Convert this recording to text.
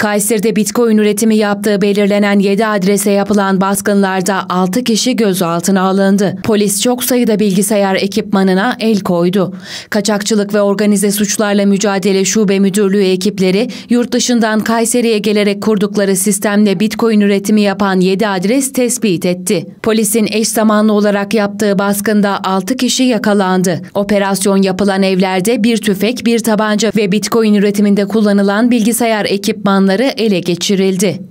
Kayseri'de bitcoin üretimi yaptığı belirlenen 7 adrese yapılan baskınlarda 6 kişi gözaltına alındı. Polis çok sayıda bilgisayar ekipmanına el koydu. Kaçakçılık ve organize suçlarla mücadele şube müdürlüğü ekipleri yurt dışından Kayseri'ye gelerek kurdukları sistemle bitcoin üretimi yapan 7 adres tespit etti. Polisin eş zamanlı olarak yaptığı baskında 6 kişi yakalandı. Operasyon yapılan evlerde bir tüfek, bir tabanca ve bitcoin üretiminde kullanılan bilgisayar ekipmanları kurumları ele geçirildi.